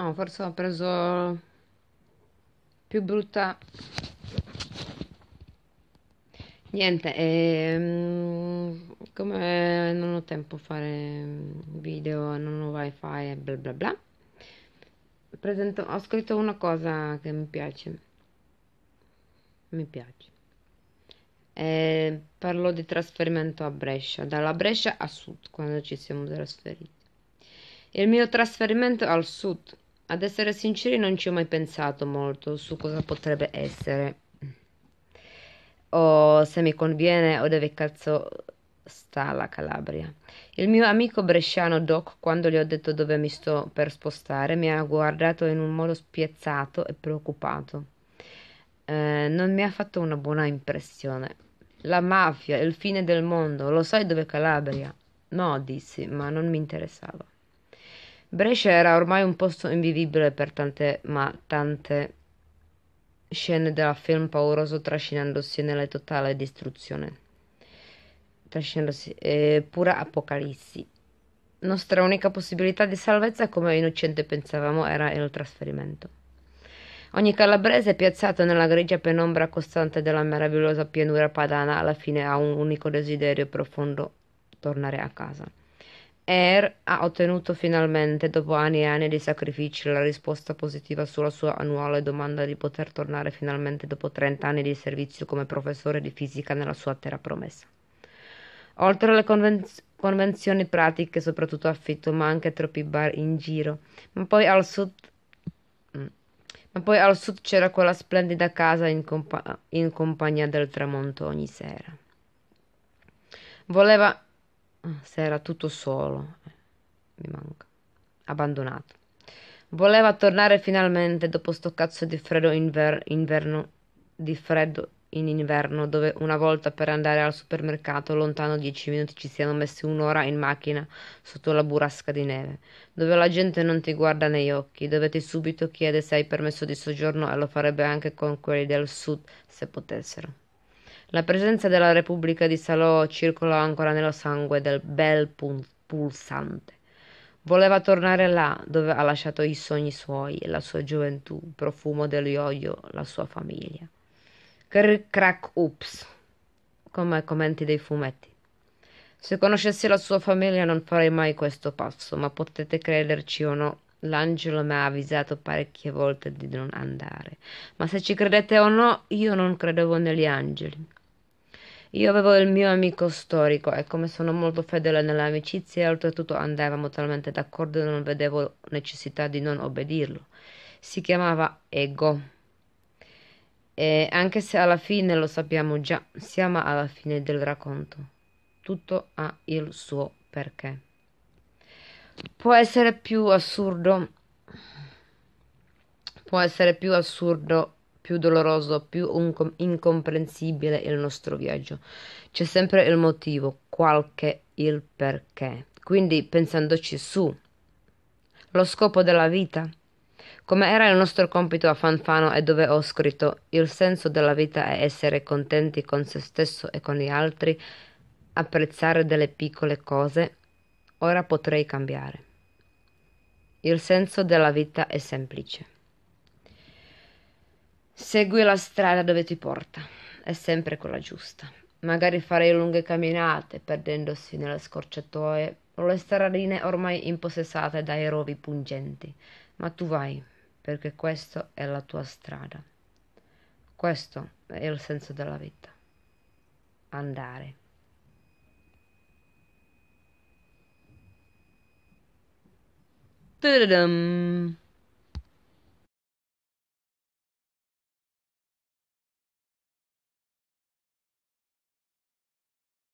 Oh, forse ho preso più brutta. Niente, ehm, come non ho tempo a fare video, non ho wifi e bla bla bla, presento, ho scritto una cosa che mi piace. Mi piace. E ehm, parlo di trasferimento a Brescia, dalla Brescia a sud, quando ci siamo trasferiti. Il mio trasferimento al sud ad essere sinceri non ci ho mai pensato molto su cosa potrebbe essere. O se mi conviene o dove cazzo sta la Calabria. Il mio amico bresciano Doc, quando gli ho detto dove mi sto per spostare, mi ha guardato in un modo spiazzato e preoccupato. Eh, non mi ha fatto una buona impressione. La mafia, il fine del mondo, lo sai dove è Calabria? No, dissi, ma non mi interessava. Brescia era ormai un posto invivibile per tante, ma tante scene della film pauroso trascinandosi nella totale distruzione. Trascinandosi eh, pura apocalissi. Nostra unica possibilità di salvezza, come innocente pensavamo, era il trasferimento. Ogni calabrese piazzato nella grigia penombra costante della meravigliosa pianura padana alla fine ha un unico desiderio profondo, tornare a casa. Air ha ottenuto finalmente, dopo anni e anni di sacrifici, la risposta positiva sulla sua annuale domanda di poter tornare finalmente dopo 30 anni di servizio come professore di fisica nella sua terra promessa. Oltre alle convenz- convenzioni pratiche, soprattutto affitto, ma anche troppi bar in giro. Ma poi al sud, mm, ma poi al sud c'era quella splendida casa in, compa- in compagnia del tramonto ogni sera. Voleva Ah, se era tutto solo, eh, mi manca, abbandonato. Voleva tornare finalmente dopo sto cazzo di freddo inver- inverno, di freddo in inverno, dove una volta per andare al supermercato lontano 10 minuti ci siamo messi un'ora in macchina sotto la burrasca di neve, dove la gente non ti guarda negli occhi, dove ti subito chiede se hai permesso di soggiorno e lo farebbe anche con quelli del sud se potessero. La presenza della Repubblica di Salò circolò ancora nello sangue del bel pulsante. Voleva tornare là dove ha lasciato i sogni suoi la sua gioventù, il profumo del yo la sua famiglia. Cr- crack ups, come commenti dei fumetti. Se conoscessi la sua famiglia non farei mai questo passo, ma potete crederci o no, l'angelo mi ha avvisato parecchie volte di non andare. Ma se ci credete o no, io non credevo negli angeli. Io avevo il mio amico storico e come sono molto fedele nelle amicizie, oltretutto andavamo talmente d'accordo e non vedevo necessità di non obbedirlo. Si chiamava Ego. E anche se alla fine lo sappiamo già, siamo alla fine del racconto. Tutto ha il suo perché. Può essere più assurdo può essere più assurdo più doloroso, più un- incomprensibile il nostro viaggio. C'è sempre il motivo, qualche il perché. Quindi pensandoci su, lo scopo della vita. Come era il nostro compito a Fanfano e dove ho scritto il senso della vita è essere contenti con se stesso e con gli altri, apprezzare delle piccole cose, ora potrei cambiare. Il senso della vita è semplice. Segui la strada dove ti porta, è sempre quella giusta. Magari farei lunghe camminate, perdendosi nelle scorciatoie o le stradine ormai impossessate dai rovi pungenti, ma tu vai, perché questa è la tua strada. Questo è il senso della vita. Andare. Tudum.